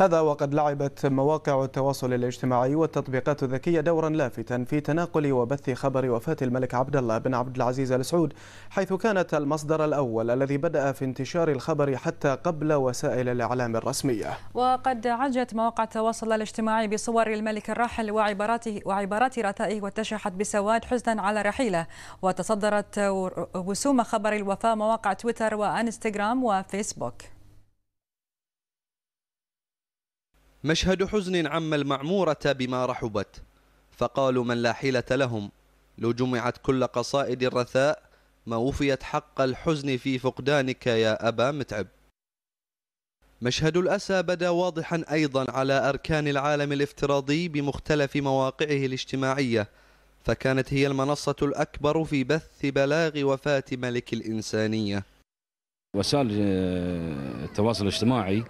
هذا وقد لعبت مواقع التواصل الاجتماعي والتطبيقات الذكية دورا لافتا في تناقل وبث خبر وفاة الملك عبد الله بن عبد العزيز آل سعود حيث كانت المصدر الأول الذي بدأ في انتشار الخبر حتى قبل وسائل الإعلام الرسمية وقد عجت مواقع التواصل الاجتماعي بصور الملك الراحل وعباراته وعبارات رثائه واتشحت بسواد حزنا على رحيله وتصدرت وسوم خبر الوفاة مواقع تويتر وانستغرام وفيسبوك مشهد حزن عم المعمورة بما رحبت فقالوا من لا حيلة لهم لو جمعت كل قصائد الرثاء ما وفيت حق الحزن في فقدانك يا أبا متعب مشهد الأسى بدا واضحا أيضا على أركان العالم الافتراضي بمختلف مواقعه الاجتماعية فكانت هي المنصة الأكبر في بث بلاغ وفاة ملك الإنسانية وسائل آه، التواصل الاجتماعي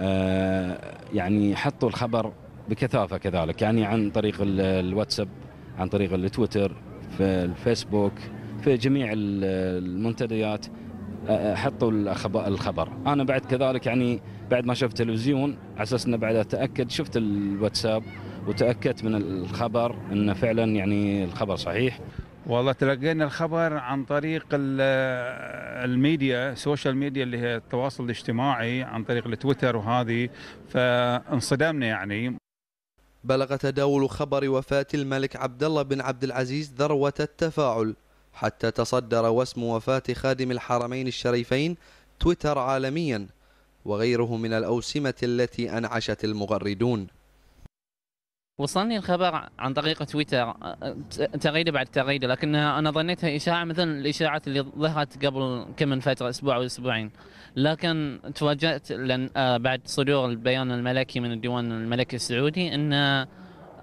آه، يعني حطوا الخبر بكثافه كذلك يعني عن طريق الواتساب عن طريق التويتر في الفيسبوك في جميع المنتديات آه، آه، حطوا الخبر انا بعد كذلك يعني بعد ما شفت تلفزيون على اساس انه بعد اتاكد شفت الواتساب وتاكدت من الخبر انه فعلا يعني الخبر صحيح والله تلقينا الخبر عن طريق الميديا السوشيال ميديا اللي هي التواصل الاجتماعي عن طريق التويتر وهذه فانصدمنا يعني بلغ تداول خبر وفاة الملك عبد الله بن عبد العزيز ذروة التفاعل حتى تصدر واسم وفاة خادم الحرمين الشريفين تويتر عالميا وغيره من الأوسمة التي أنعشت المغردون وصلني الخبر عن طريق تويتر تغريده بعد تغريده لكن انا ظنيتها اشاعه مثل الاشاعات اللي ظهرت قبل كم من فتره اسبوع او اسبوعين لكن تفاجات لان بعد صدور البيان الملكي من الديوان الملكي السعودي ان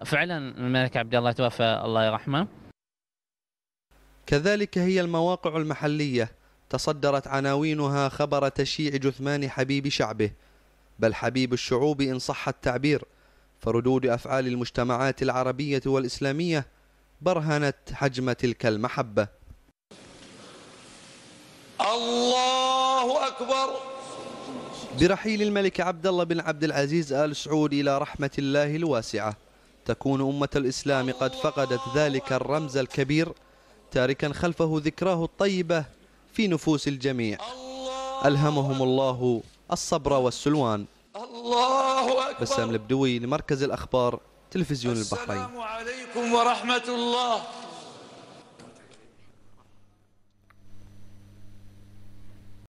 فعلا الملك عبد الله توفى الله يرحمه كذلك هي المواقع المحليه تصدرت عناوينها خبر تشييع جثمان حبيب شعبه بل حبيب الشعوب ان صح التعبير فردود أفعال المجتمعات العربية والإسلامية برهنت حجم تلك المحبة الله أكبر برحيل الملك عبد الله بن عبد العزيز آل سعود إلى رحمة الله الواسعة تكون أمة الإسلام قد فقدت ذلك الرمز الكبير تاركا خلفه ذكراه الطيبة في نفوس الجميع ألهمهم الله الصبر والسلوان الله أكبر بسام البدوي لمركز الأخبار تلفزيون البحرين السلام عليكم ورحمة الله